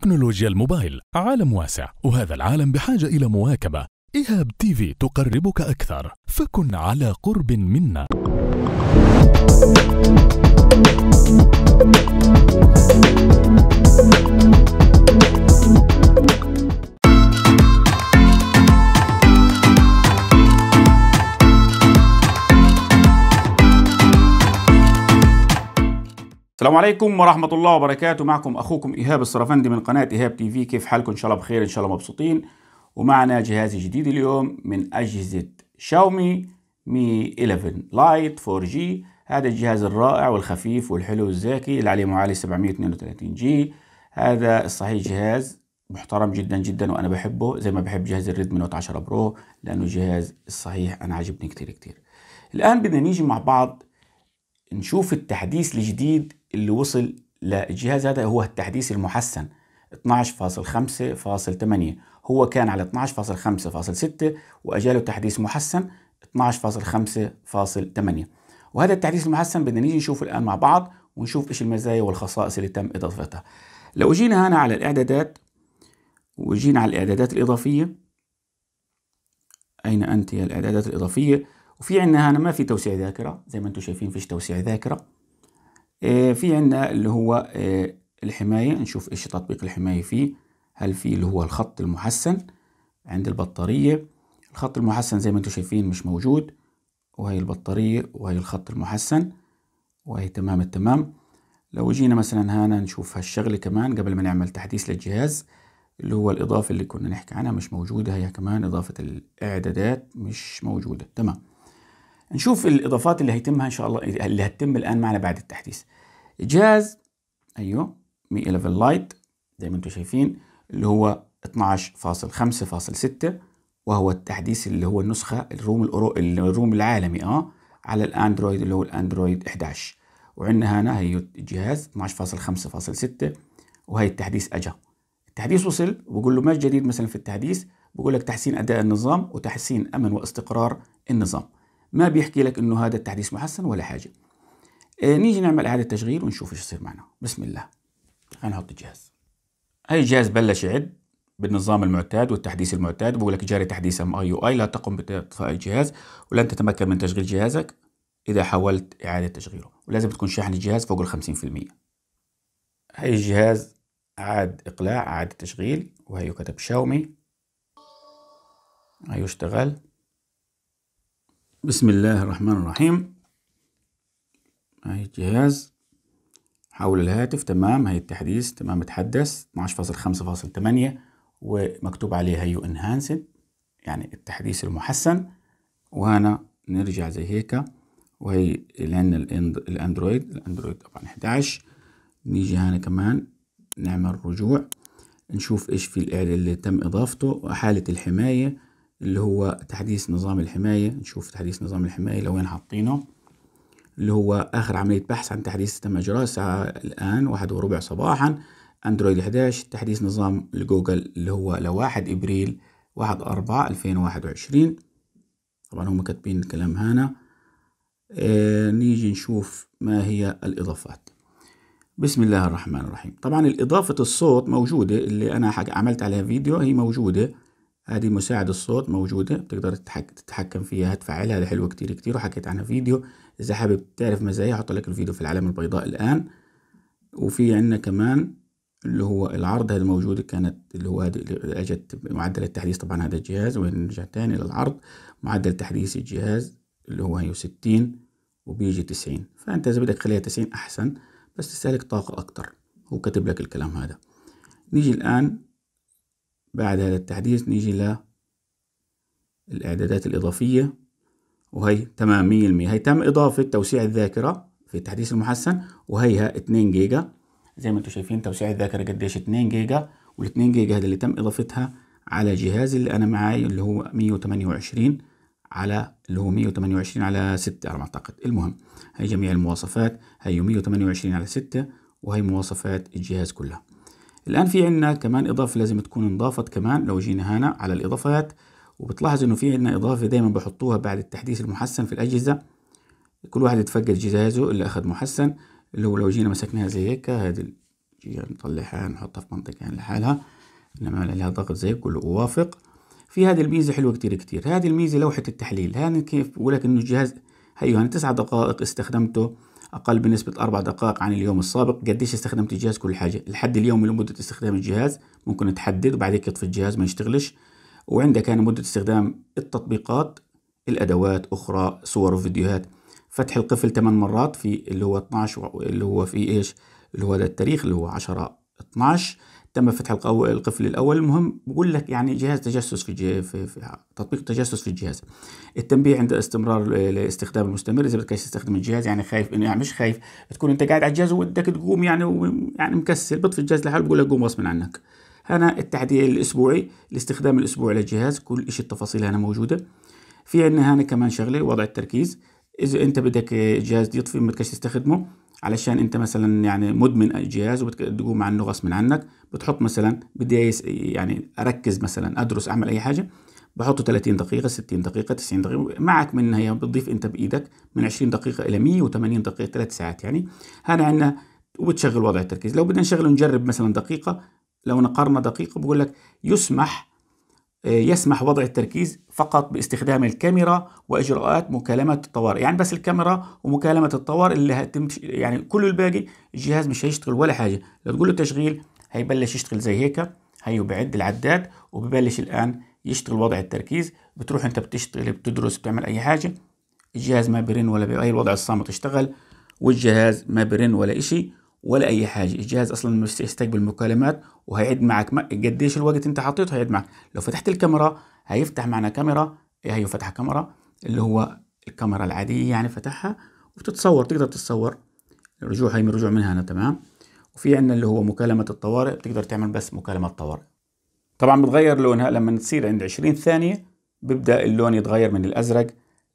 تكنولوجيا الموبايل عالم واسع وهذا العالم بحاجة إلى مواكبة إيهاب تي في تقربك أكثر فكن على قرب منا السلام عليكم ورحمة الله وبركاته معكم أخوكم إيهاب السرفندي من قناة إيهاب تي في كيف حالكم إن شاء الله بخير إن شاء الله مبسوطين ومعنا جهاز جديد اليوم من أجهزة شاومي مي 11 لايت 4 جي هذا الجهاز الرائع والخفيف والحلو والزاكي اللي عليه معالج 732 جي هذا الصحيح جهاز محترم جدا جدا وأنا بحبه زي ما بحب جهاز الريدمي نوت 10 برو لأنه جهاز الصحيح أنا عاجبني كتير كتير الآن بدنا نيجي مع بعض نشوف التحديث الجديد اللي وصل للجهاز هذا هو التحديث المحسن 12.5.8 هو كان على 12.5.6 وأجاله تحديث محسن 12.5.8 وهذا التحديث المحسن بدنا نيجي نشوفه الآن مع بعض ونشوف إيش المزايا والخصائص اللي تم إضافتها لو جينا هنا على الإعدادات وجينا على الإعدادات الإضافية أين أنت يا الإعدادات الإضافية وفي عندنا هنا ما في توسيع ذاكرة زي ما أنتم شايفين فيش توسيع ذاكرة إيه، في عندنا اللي هو إيه، الحماية نشوف ايش تطبيق الحماية فيه هل فيه اللي هو الخط المحسن عند البطارية الخط المحسن زي ما انتم شايفين مش موجود وهي البطارية وهي الخط المحسن وهي تمام التمام لو جينا مثلا هنا نشوف هالشغلة كمان قبل ما نعمل تحديث للجهاز اللي هو الإضافة اللي كنا نحكي عنها مش موجودة هي كمان إضافة الإعدادات مش موجودة تمام نشوف الاضافات اللي هيتمها ان شاء الله اللي هتتم الان معنا بعد التحديث جهاز ايوه مي 11 لايت زي ما انتم شايفين اللي هو 12.5.6 وهو التحديث اللي هو النسخه الروم الأورو... الروم العالمي اه على الاندرويد اللي هو الاندرويد 11 وعندنا هنا هي الجهاز 12.5.6 وهي التحديث اجا التحديث وصل وبقول له ما الجديد مثلا في التحديث بقول لك تحسين اداء النظام وتحسين امن واستقرار النظام ما بيحكي لك انه هذا التحديث محسن ولا حاجه إيه، نيجي نعمل اعاده تشغيل ونشوف ايش يصير معنا بسم الله هنحط الجهاز هاي الجهاز بلش يعد بالنظام المعتاد والتحديث المعتاد بقول لك جاري تحديث ام اي يو اي لا تقم باطفاء الجهاز ولن تتمكن من تشغيل جهازك اذا حاولت اعاده تشغيله ولازم تكون شاحن الجهاز فوق ال 50% هاي الجهاز عاد اقلاع عاد تشغيل وهيو كتب شاومي هيو اشتغل بسم الله الرحمن الرحيم هاي الجهاز حول الهاتف تمام هاي التحديث تمام اتحدث 12.5.8 ومكتوب عليه هيو انهانسد يعني التحديث المحسن وهنا نرجع زي هيك وهي لان الاندرويد الاندرويد طبعا 11 نيجي هنا كمان نعمل رجوع نشوف ايش في الاعلان اللي تم اضافته وحالة الحماية اللي هو تحديث نظام الحماية نشوف تحديث نظام الحماية لوين حاطينه اللي هو آخر عملية بحث عن تحديث تم إجراء الساعة الآن واحد وربع صباحا أندرويد 11 تحديث نظام الجوجل اللي هو لواحد إبريل واحد أربعة ألفين وواحد وعشرين طبعا هم كاتبين الكلام هنا آه نيجي نشوف ما هي الإضافات بسم الله الرحمن الرحيم طبعا الإضافة الصوت موجودة اللي أنا عملت عليها فيديو هي موجودة هذه مساعد الصوت موجودة بتقدر تتحكم فيها تفعلها هذا حلوة كتير كتير وحكيت عنها فيديو اذا حابب تعرف مزاياها حط لك الفيديو في العلامة البيضاء الان وفي عندنا كمان اللي هو العرض هذا موجود كانت اللي هو اللي اجت معدل التحديث طبعا هذا الجهاز ونرجع تاني للعرض معدل تحديث الجهاز اللي هو هيو ستين وبيجي تسعين فانت اذا بدك خليها تسعين احسن بس تستهلك طاقة اكتر هو كاتب لك الكلام هذا نيجي الان بعد هذا التحديث نيجي الإعدادات الإضافية وهي تمام مية المية هي تم إضافة توسيع الذاكرة في التحديث المحسن وهيها 2 جيجا زي ما انتم شايفين توسيع الذاكرة قديش 2 جيجا وال2 جيجا هذا اللي تم إضافتها على جهازي اللي أنا معاي اللي هو 128 على اللي هو 128 على 6 على ما أعتقد المهم هي جميع المواصفات هي 128 على 6 وهي مواصفات الجهاز كلها الآن في عندنا كمان إضافة لازم تكون انضافت كمان لو جينا هنا على الإضافات وبتلاحظ إنه في عندنا إضافة دايما بحطوها بعد التحديث المحسن في الأجهزة كل واحد يتفقد جهازه اللي أخذ محسن اللي هو لو جينا مسكناها زي هيك هذه الجهة نطلعها نحطها في منطقة لحالها لما لها ضغط زي كله أوافق في هذه الميزة حلوة كتير كتير هذه الميزة لوحة التحليل هذا كيف بقول لك إنه الجهاز هيو أنا تسع دقائق استخدمته اقل بنسبه اربع دقائق عن اليوم السابق قديش استخدمت الجهاز كل حاجه الحد اليومي لمده استخدام الجهاز ممكن تحدد وبعد هيك يطفي الجهاز ما يشتغلش وعندك كان يعني مده استخدام التطبيقات الادوات اخرى صور وفيديوهات فتح القفل 8 مرات في اللي هو 12 اللي هو في ايش اللي هو ده التاريخ اللي هو 10 12 تم فتح القفل الاول المهم بقول لك يعني جهاز تجسس في, في, في تطبيق تجسس في الجهاز التنبيه عند استمرار الاستخدام المستمر اذا بدك تستخدم الجهاز يعني خايف يعني مش خايف تكون انت قاعد على الجهاز وبدك تقوم يعني يعني مكسل بطفي الجهاز لحاله بقول لك قوم غصبا عنك هنا التعديل الاسبوعي الاستخدام الاسبوعي للجهاز كل شيء التفاصيل هنا موجوده في عندنا هنا كمان شغله وضع التركيز اذا انت بدك جهاز يطفي ما بدك تستخدمه علشان انت مثلا يعني مدمن جهاز وبتقوم مع غصب من عنك بتحط مثلا بدي يعني اركز مثلا ادرس اعمل اي حاجه بحطه 30 دقيقة 60 دقيقة 90 دقيقة معك من هي بتضيف انت بايدك من 20 دقيقة الى 180 دقيقة 3 ساعات يعني هذا عندنا وبتشغل وضع التركيز لو بدنا نشغله نجرب مثلا دقيقة لو نقرنا دقيقة بقول لك يسمح يسمح وضع التركيز فقط باستخدام الكاميرا واجراءات مكالمه الطوارئ يعني بس الكاميرا ومكالمه الطوارئ اللي هتم يعني كل الباقي الجهاز مش هيشتغل ولا حاجه لو تقول له تشغيل هيبلش يشتغل زي هيك هيو بعد العداد وببلش الان يشتغل وضع التركيز بتروح انت بتشتغل بتدرس بتعمل اي حاجه الجهاز ما بيرن ولا اي الوضع الصامت اشتغل والجهاز ما بيرن ولا اشي ولا اي حاجه الجهاز اصلا مش هيستقبل مكالمات وهيعد معك قديش الوقت انت حطيته هيعد معك لو فتحت الكاميرا هيفتح معنا كاميرا هي فتح كاميرا اللي هو الكاميرا العاديه يعني فتحها وتتصور تقدر تتصور الرجوع هي من رجوع منها انا تمام وفي عندنا اللي هو مكالمه الطوارئ بتقدر تعمل بس مكالمه طوارئ طبعا بتغير لونها لما تصير عند 20 ثانيه بيبدا اللون يتغير من الازرق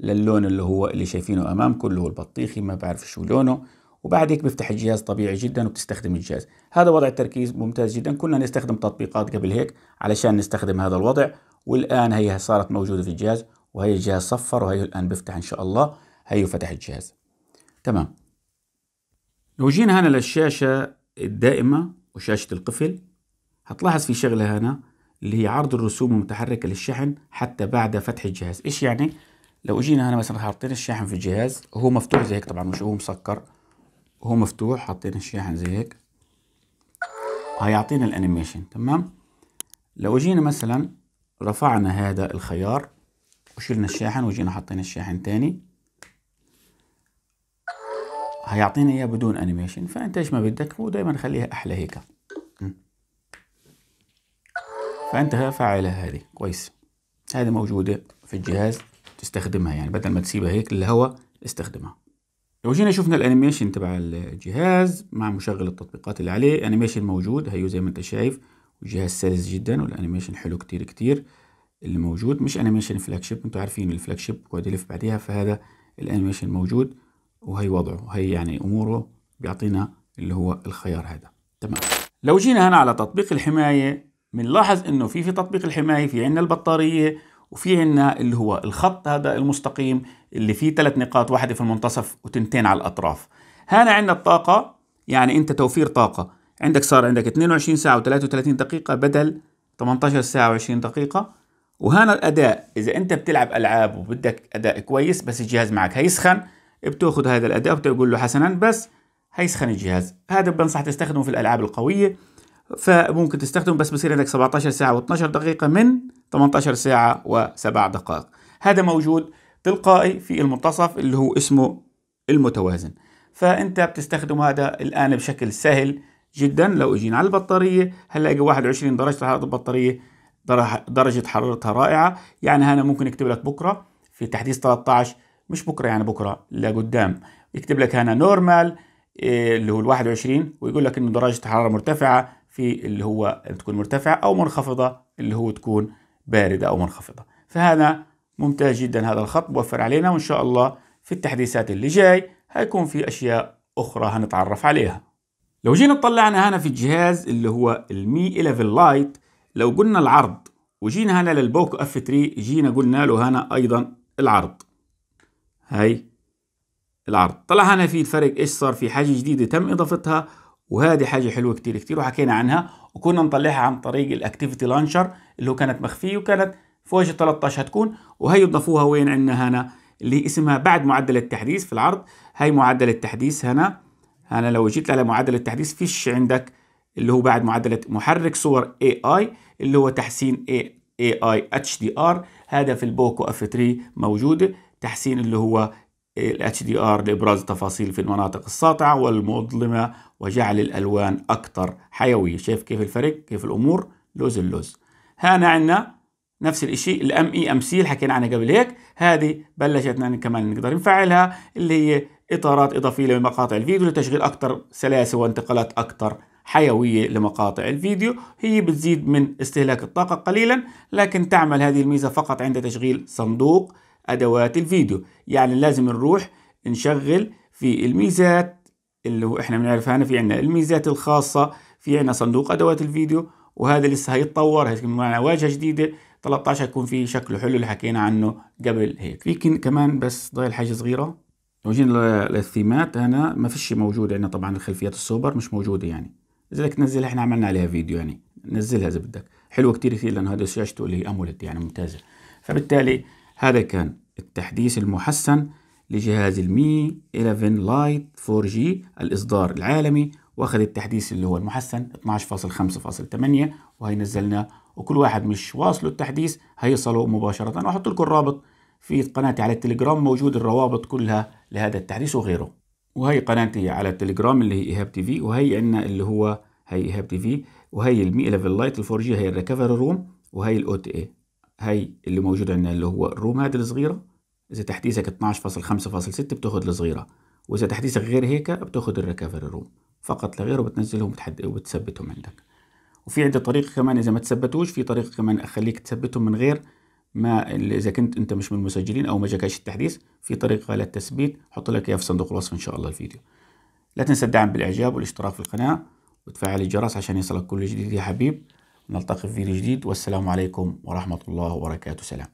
للون اللي هو اللي شايفينه امامكم اللي هو البطيخي ما بعرف شو لونه وبعد هيك بيفتح الجهاز طبيعي جدا وبتستخدم الجهاز هذا وضع التركيز ممتاز جدا كنا نستخدم تطبيقات قبل هيك علشان نستخدم هذا الوضع والآن هي صارت موجودة في الجهاز وهي الجهاز صفر وهي الآن بيفتح إن شاء الله هي فتح الجهاز تمام لو جينا هنا للشاشة الدائمة وشاشة القفل هتلاحظ في شغلة هنا اللي هي عرض الرسوم المتحركة للشحن حتى بعد فتح الجهاز إيش يعني؟ لو جينا هنا مثلا حاطين الشاحن في الجهاز وهو مفتوح زي هيك طبعا مش هو مسكر وهو مفتوح حطينا الشاحن زي هيك هيعطينا الانيميشن تمام لو جينا مثلا رفعنا هذا الخيار وشلنا الشاحن وجينا حطينا الشاحن تاني هيعطينا اياه بدون انيميشن فانت ايش ما بدك هو دايما خليها احلى هيك فانت فعلها هذه كويس هذه موجوده في الجهاز تستخدمها يعني بدل ما تسيبها هيك للهواء استخدمها لو جينا شفنا الانيميشن تبع الجهاز مع مشغل التطبيقات اللي عليه انيميشن موجود هيو زي ما انت شايف وجهاز سلس جدا والانيميشن حلو كتير كتير اللي موجود مش انيميشن فلاج شيب انتوا عارفين الفلاج شيب يلف بعديها فهذا الانيميشن موجود وهي وضعه هي يعني اموره بيعطينا اللي هو الخيار هذا تمام لو جينا هنا على تطبيق الحمايه بنلاحظ انه في في تطبيق الحمايه في عندنا البطاريه وفي عندنا اللي هو الخط هذا المستقيم اللي فيه ثلاث نقاط واحدة في المنتصف وتنتين على الأطراف هنا عندنا الطاقة يعني أنت توفير طاقة عندك صار عندك 22 ساعة و33 دقيقة بدل 18 ساعة و20 دقيقة وهنا الأداء إذا أنت بتلعب ألعاب وبدك أداء كويس بس الجهاز معك هيسخن بتاخذ هذا الأداء وبتقول له حسنا بس هيسخن الجهاز هذا بنصح تستخدمه في الألعاب القوية فممكن تستخدمه بس بصير عندك 17 ساعة و12 دقيقة من 18 ساعة و7 دقائق هذا موجود تلقائي في المنتصف اللي هو اسمه المتوازن فانت بتستخدم هذا الان بشكل سهل جدا لو اجينا على البطاريه هلاقي 21 درجه حراره البطاريه درجه حرارتها رائعه يعني هنا ممكن يكتب لك بكره في تحديث 13 مش بكره يعني بكره لقدام يكتب لك هنا نورمال إيه، اللي هو ال 21 ويقول لك انه درجه الحراره مرتفعه في اللي هو تكون مرتفعه او منخفضه اللي هو تكون بارده او منخفضه فهذا ممتاز جدا هذا الخط بوفر علينا وإن شاء الله في التحديثات اللي جاي هيكون في أشياء أخرى هنتعرف عليها لو جينا طلعنا هنا في الجهاز اللي هو المي 11 لايت لو قلنا العرض وجينا هنا للبوكو اف 3 جينا قلنا له هنا ايضا العرض هاي العرض طلع هنا في الفرق ايش صار في حاجه جديده تم اضافتها وهذه حاجه حلوه كتير كتير وحكينا عنها وكنا نطلعها عن طريق الاكتيفيتي لانشر اللي هو كانت مخفيه وكانت فوج 13 هتكون وهي ضافوها وين عندنا هنا اللي اسمها بعد معدل التحديث في العرض هي معدل التحديث هنا هنا لو جيت على معدل التحديث فيش عندك اللي هو بعد معدل محرك صور اي اي اللي هو تحسين اي اي اتش دي ار هذا في البوكو اف 3 موجوده تحسين اللي هو الاتش دي ار لابراز التفاصيل في المناطق الساطعه والمظلمه وجعل الالوان اكثر حيويه شايف كيف الفرق كيف الامور لوز اللوز هنا عندنا نفس الشيء الام اي ام سي اللي حكينا عنها قبل هيك هذه بلشتنا كمان نقدر نفعلها اللي هي اطارات اضافيه لمقاطع الفيديو لتشغيل اكثر سلاسه وانتقالات اكثر حيويه لمقاطع الفيديو هي بتزيد من استهلاك الطاقه قليلا لكن تعمل هذه الميزه فقط عند تشغيل صندوق ادوات الفيديو يعني لازم نروح نشغل في الميزات اللي هو احنا بنعرفها هنا في عندنا الميزات الخاصه في عندنا صندوق ادوات الفيديو وهذا لسه هيتطور هيكون معنا واجهه جديده 13 يكون في شكله حلو اللي حكينا عنه قبل هيك في كمان بس ضايل حاجه صغيره لو جينا للثيمات هنا ما فيش موجود عندنا طبعا الخلفيات السوبر مش موجوده يعني اذا بدك تنزلها احنا عملنا عليها فيديو يعني نزلها اذا بدك حلوه كثير كثير لانه هذا شاشته اللي هي امولد يعني ممتازه فبالتالي هذا كان التحديث المحسن لجهاز المي 11 لايت 4 جي الاصدار العالمي واخذ التحديث اللي هو المحسن 12.5.8 وهي نزلناه وكل واحد مش واصله التحديث هيصله مباشرة وأحط لكم الرابط في قناتي على التليجرام موجود الروابط كلها لهذا التحديث وغيره وهي قناتي على التليجرام اللي هي إيهاب تي في وهي عندنا اللي هو هي إيهاب تي في وهي المي ليفل لايت الفور جي هي الريكفري روم وهي الاو تي اي هي اللي موجود عندنا اللي هو الروم هذه الصغيرة إذا تحديثك 12.5.6 بتاخذ الصغيرة وإذا تحديثك غير هيك بتاخذ الريكفري روم فقط لغيره بتنزلهم وبتثبتهم عندك وفي عده طريقه كمان اذا ما تثبتوش في طريقه كمان اخليك تثبتهم من غير ما اذا كنت انت مش من المسجلين او ما جاكش التحديث في طريقه للتثبيت حط لك اياها في صندوق الوصف ان شاء الله الفيديو لا تنسى الدعم بالاعجاب والاشتراك في القناه وتفعل الجرس عشان يصلك كل جديد يا حبيب نلتقي في فيديو جديد والسلام عليكم ورحمه الله وبركاته سلام